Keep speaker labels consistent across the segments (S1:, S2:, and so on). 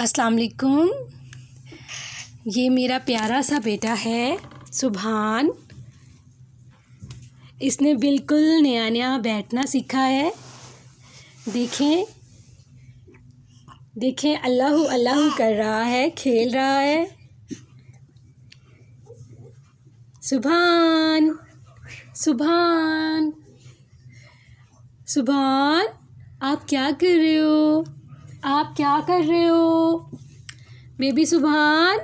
S1: अस्सलाम वालेकुम ये मेरा प्यारा सा बेटा है सुभान इसने बिल्कुल नया नया बैठना सीखा है देखें देखें अल्लाह अल्लाह कर रहा है खेल रहा है सुभान सुभान सुभान आप क्या कर रहे हो आप क्या कर रहे हो baby Subhan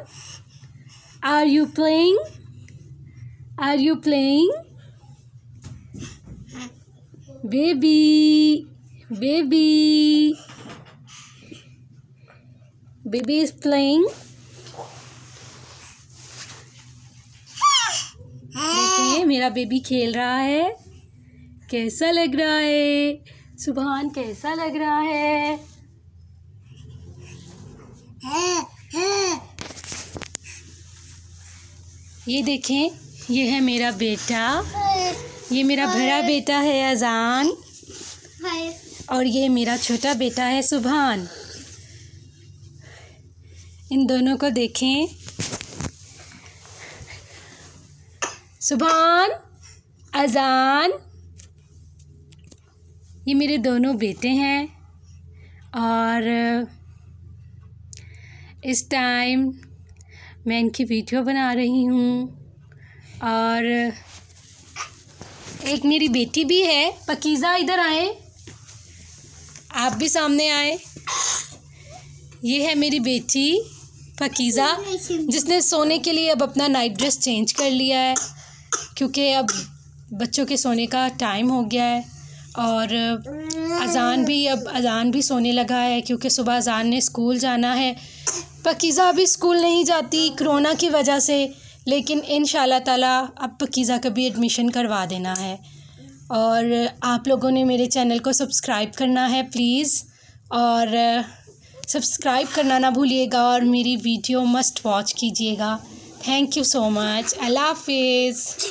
S1: are you playing are you playing baby baby baby is playing देखिए मेरा बेबी खेल रहा है कैसा लग रहा है सुबहान कैसा लग रहा है ये देखें ये है मेरा बेटा ये मेरा बड़ा बेटा है अजान और ये मेरा छोटा बेटा है सुभान इन दोनों को देखें सुभान अजान ये मेरे दोनों बेटे हैं और इस टाइम मैं इनकी वीडियो बना रही हूँ और एक मेरी बेटी भी है पकीज़ा इधर आए आप भी सामने आए ये है मेरी बेटी पकीज़ा जिसने सोने के लिए अब अपना नाइट ड्रेस चेंज कर लिया है क्योंकि अब बच्चों के सोने का टाइम हो गया है और अजान भी अब अजान भी सोने लगा है क्योंकि सुबह अजान ने स्कूल जाना है पकीज़ा अभी स्कूल नहीं जाती कोरोना की वजह से लेकिन इन ताला अब पकीज़ा का भी एडमिशन करवा देना है और आप लोगों ने मेरे चैनल को सब्सक्राइब करना है प्लीज़ और सब्सक्राइब करना ना भूलिएगा और मेरी वीडियो मस्ट वॉच कीजिएगा थैंक यू सो मच अल्लाह हाफिज़